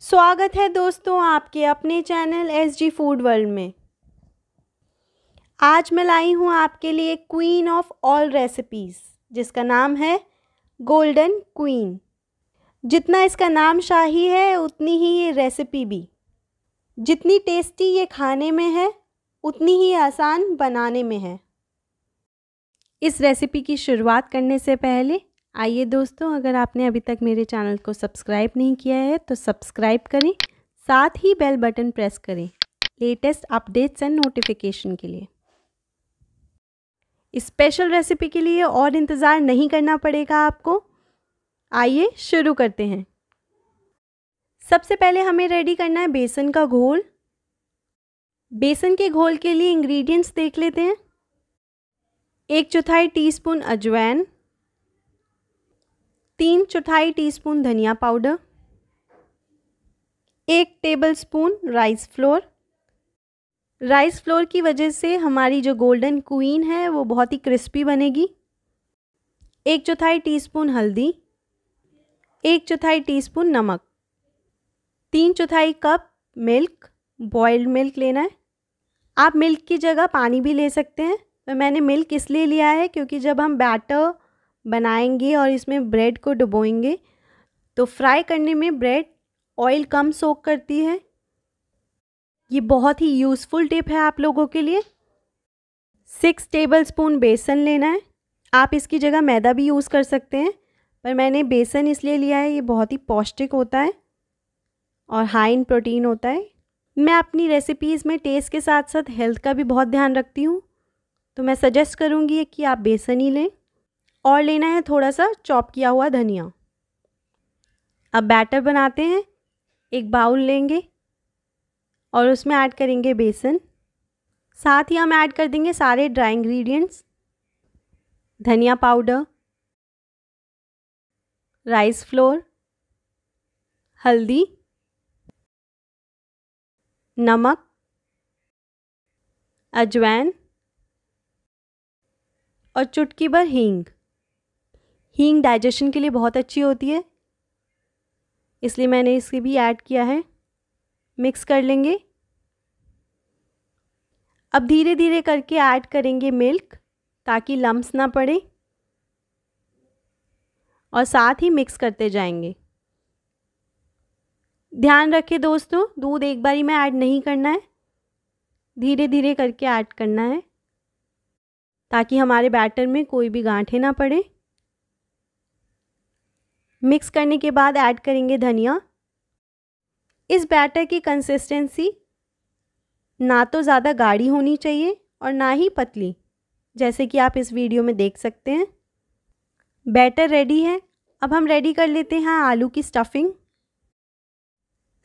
स्वागत है दोस्तों आपके अपने channel S G food world में आज मैं लाई हूँ आपके लिए क्वीन ऑफ ऑल रेसिपीज़ जिसका नाम है गोल्डन क्वीन जितना इसका नाम शाही है उतनी ही ये रेसिपी भी जितनी टेस्टी ये खाने में है उतनी ही आसान बनाने में है इस रेसिपी की शुरुआत करने से पहले आइए दोस्तों अगर आपने अभी तक मेरे चैनल को सब्सक्राइब नहीं किया है तो सब्सक्राइब करें साथ ही बेल बटन प्रेस करें लेटेस्ट अपडेट्स एंड नोटिफिकेशन के लिए स्पेशल रेसिपी के लिए और इंतज़ार नहीं करना पड़ेगा आपको आइए शुरू करते हैं सबसे पहले हमें रेडी करना है बेसन का घोल बेसन के घोल के लिए इंग्रेडिएंट्स देख लेते हैं एक चौथाई टीस्पून अजवाइन तीन चौथाई टीस्पून धनिया पाउडर एक tablespoon rice flour rice flour की वजह से हमारी जो गोल्डन क्वीन है वो बहुत ही क्रिस्पी बनेगी एक चौथाई टीस्पून हल्दी एक चौथाई टीस्पून नमक तीन चौथाई कप मिल्क बॉयल्ड मिल्क लेना है आप मिल्क की जगह पानी भी ले सकते हैं तो मैंने मिल्क इसलिए लिया है क्योंकि जब हम बैटर बनाएंगे और इसमें ब्रेड को डुबोएंगे तो फ्राई करने में ब्रेड ऑयल कम सोख करती है ये बहुत ही यूज़फुल टिप है आप लोगों के लिए सिक्स टेबल स्पून बेसन लेना है आप इसकी जगह मैदा भी यूज़ कर सकते हैं पर मैंने बेसन इसलिए लिया है ये बहुत ही पौष्टिक होता है और हाई इन प्रोटीन होता है मैं अपनी रेसिपीज़ में टेस्ट के साथ साथ हेल्थ का भी बहुत ध्यान रखती हूँ तो मैं सजेस्ट करूँगी कि आप बेसन ही लें और लेना है थोड़ा सा चॉप किया हुआ धनिया अब बैटर बनाते हैं एक बाउल लेंगे और उसमें ऐड करेंगे बेसन साथ ही हम ऐड कर देंगे सारे ड्राई इंग्रेडिएंट्स धनिया पाउडर राइस फ्लोर हल्दी नमक अजवैन और चुटकी भर हींग हींग डाइजेशन के लिए बहुत अच्छी होती है इसलिए मैंने इसे भी ऐड किया है मिक्स कर लेंगे अब धीरे धीरे करके ऐड करेंगे मिल्क ताकि लम्स ना पड़े और साथ ही मिक्स करते जाएंगे ध्यान रखें दोस्तों दूध एक बारी में ऐड नहीं करना है धीरे धीरे करके ऐड करना है ताकि हमारे बैटर में कोई भी गांठे ना पड़े मिक्स करने के बाद ऐड करेंगे धनिया इस बैटर की कंसिस्टेंसी ना तो ज़्यादा गाढ़ी होनी चाहिए और ना ही पतली जैसे कि आप इस वीडियो में देख सकते हैं बैटर रेडी है अब हम रेडी कर लेते हैं आलू की स्टफिंग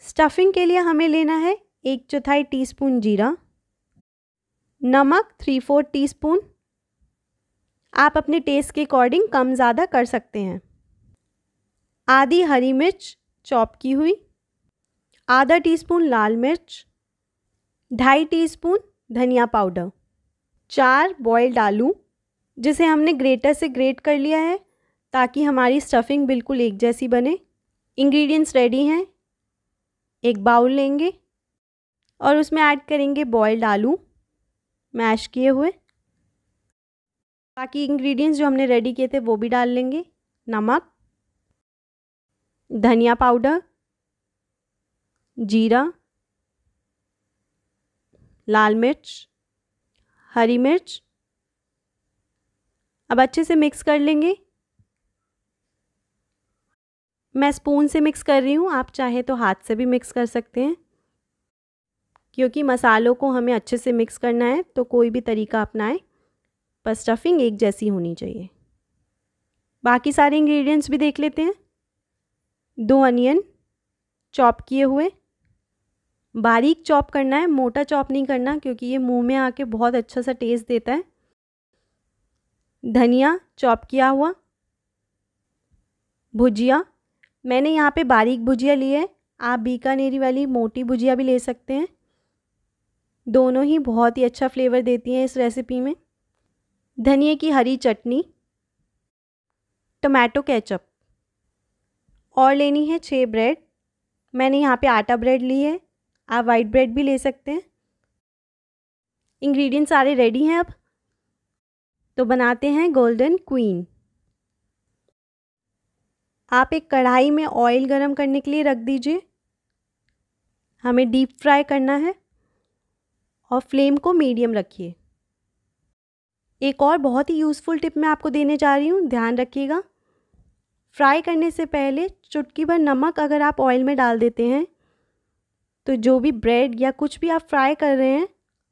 स्टफिंग के लिए हमें लेना है एक चौथाई टीस्पून जीरा नमक थ्री फोर टीस्पून आप अपने टेस्ट के अकॉर्डिंग कम ज़्यादा कर सकते हैं आधी हरी मिर्च चॉप की हुई आधा टीस्पून लाल मिर्च ढाई टीस्पून धनिया पाउडर चार बॉयल्ड आलू जिसे हमने ग्रेटर से ग्रेट कर लिया है ताकि हमारी स्टफिंग बिल्कुल एक जैसी बने इंग्रेडिएंट्स रेडी हैं एक बाउल लेंगे और उसमें ऐड करेंगे बॉयल्ड आलू मैश किए हुए बाकी इंग्रेडिएंट्स जो हमने रेडी किए थे वो भी डाल लेंगे नमक धनिया पाउडर जीरा लाल मिर्च हरी मिर्च अब अच्छे से मिक्स कर लेंगे मैं स्पून से मिक्स कर रही हूँ आप चाहे तो हाथ से भी मिक्स कर सकते हैं क्योंकि मसालों को हमें अच्छे से मिक्स करना है तो कोई भी तरीका अपनाएं पर स्टफिंग एक जैसी होनी चाहिए बाकी सारे इंग्रेडिएंट्स भी देख लेते हैं दो अनियन चॉप किए हुए बारीक चॉप करना है मोटा चॉप नहीं करना क्योंकि ये मुंह में आके बहुत अच्छा सा टेस्ट देता है धनिया चॉप किया हुआ भुजिया मैंने यहाँ पे बारीक भुजिया ली है आप बीकानेरी वाली मोटी भुजिया भी ले सकते हैं दोनों ही बहुत ही अच्छा फ्लेवर देती हैं इस रेसिपी में धनिया की हरी चटनी टमाटो केचप और लेनी है छः ब्रेड मैंने यहाँ पे आटा ब्रेड ली है आप वाइट ब्रेड भी ले सकते हैं इंग्रेडिएंट्स सारे रेडी हैं अब तो बनाते हैं गोल्डन क्वीन आप एक कढ़ाई में ऑयल गरम करने के लिए रख दीजिए हमें डीप फ्राई करना है और फ्लेम को मीडियम रखिए एक और बहुत ही यूज़फुल टिप मैं आपको देने जा रही हूँ ध्यान रखिएगा फ्राई करने से पहले चुटकी भर नमक अगर आप ऑयल में डाल देते हैं तो जो भी ब्रेड या कुछ भी आप फ्राई कर रहे हैं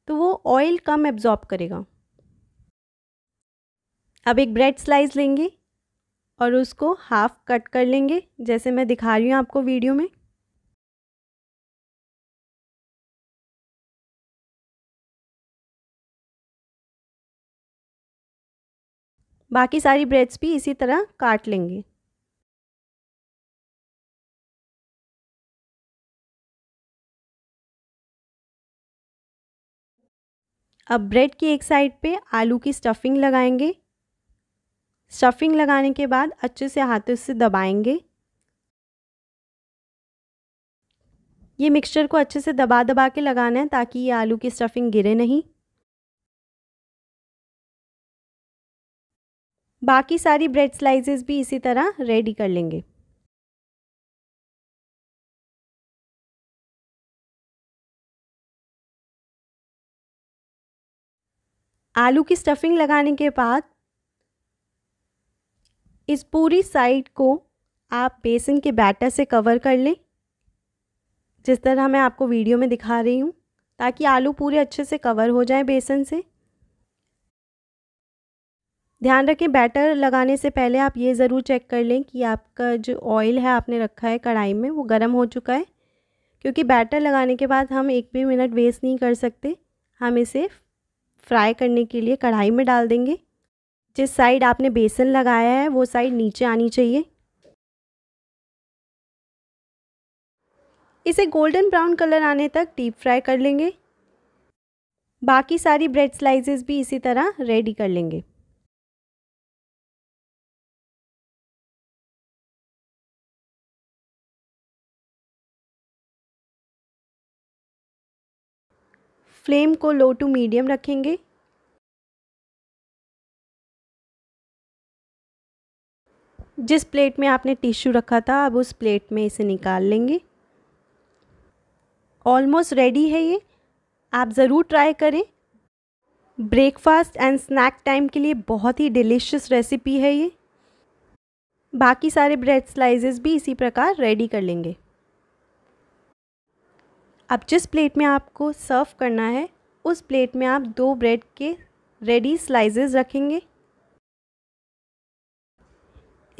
तो वो ऑयल कम एब्जॉर्ब करेगा अब एक ब्रेड स्लाइस लेंगे और उसको हाफ कट कर लेंगे जैसे मैं दिखा रही हूँ आपको वीडियो में बाकी सारी ब्रेड्स भी इसी तरह काट लेंगे अब ब्रेड की एक साइड पे आलू की स्टफिंग लगाएंगे स्टफिंग लगाने के बाद अच्छे से हाथों से दबाएंगे ये मिक्सचर को अच्छे से दबा दबा के लगाना है ताकि ये आलू की स्टफिंग गिरे नहीं बाकी सारी ब्रेड स्लाइसेस भी इसी तरह रेडी कर लेंगे आलू की स्टफिंग लगाने के बाद इस पूरी साइड को आप बेसन के बैटर से कवर कर लें जिस तरह मैं आपको वीडियो में दिखा रही हूँ ताकि आलू पूरे अच्छे से कवर हो जाए बेसन से ध्यान रखें बैटर लगाने से पहले आप ये ज़रूर चेक कर लें कि आपका जो ऑयल है आपने रखा है कढ़ाई में वो गर्म हो चुका है क्योंकि बैटर लगाने के बाद हम एक भी मिनट वेस्ट नहीं कर सकते हम इसे फ्राई करने के लिए कढ़ाई में डाल देंगे जिस साइड आपने बेसन लगाया है वो साइड नीचे आनी चाहिए इसे गोल्डन ब्राउन कलर आने तक डीप फ्राई कर लेंगे बाकी सारी ब्रेड स्लाइसेस भी इसी तरह रेडी कर लेंगे फ्लेम को लो टू मीडियम रखेंगे जिस प्लेट में आपने टिश्यू रखा था अब उस प्लेट में इसे निकाल लेंगे ऑलमोस्ट रेडी है ये आप ज़रूर ट्राई करें ब्रेकफास्ट एंड स्नैक टाइम के लिए बहुत ही डिलीशियस रेसिपी है ये बाकी सारे ब्रेड स्लाइसेस भी इसी प्रकार रेडी कर लेंगे अब जिस प्लेट में आपको सर्व करना है उस प्लेट में आप दो ब्रेड के रेडी स्लाइसेस रखेंगे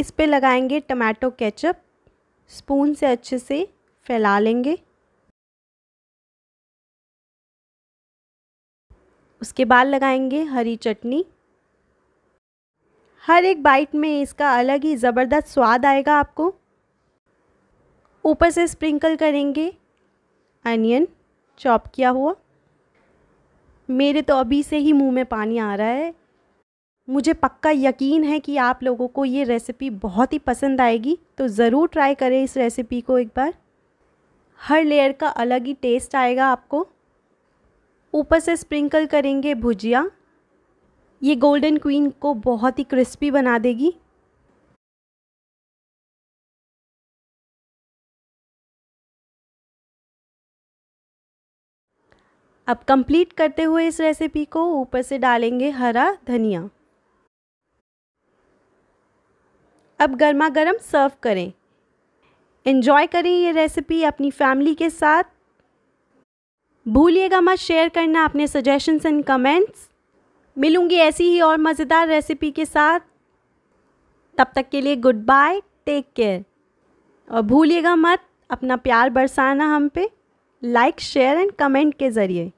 इस पे लगाएंगे टमाटो केचप स्पून से अच्छे से फैला लेंगे उसके बाद लगाएंगे हरी चटनी हर एक बाइट में इसका अलग ही ज़बरदस्त स्वाद आएगा आपको ऊपर से स्प्रिंकल करेंगे अनियन चॉप किया हुआ मेरे तो अभी से ही मुंह में पानी आ रहा है मुझे पक्का यकीन है कि आप लोगों को ये रेसिपी बहुत ही पसंद आएगी तो ज़रूर ट्राई करें इस रेसिपी को एक बार हर लेयर का अलग ही टेस्ट आएगा आपको ऊपर से स्प्रिंकल करेंगे भुजिया ये गोल्डन क्वीन को बहुत ही क्रिस्पी बना देगी अब कंप्लीट करते हुए इस रेसिपी को ऊपर से डालेंगे हरा धनिया अब गर्मा गर्म सर्व करें इन्जॉय करें ये रेसिपी अपनी फैमिली के साथ भूलिएगा मत शेयर करना अपने सजेशंस एंड कमेंट्स मिलूंगी ऐसी ही और मज़ेदार रेसिपी के साथ तब तक के लिए गुड बाय टेक केयर और भूलिएगा मत अपना प्यार बरसाना हम पे लाइक शेयर एंड कमेंट के ज़रिए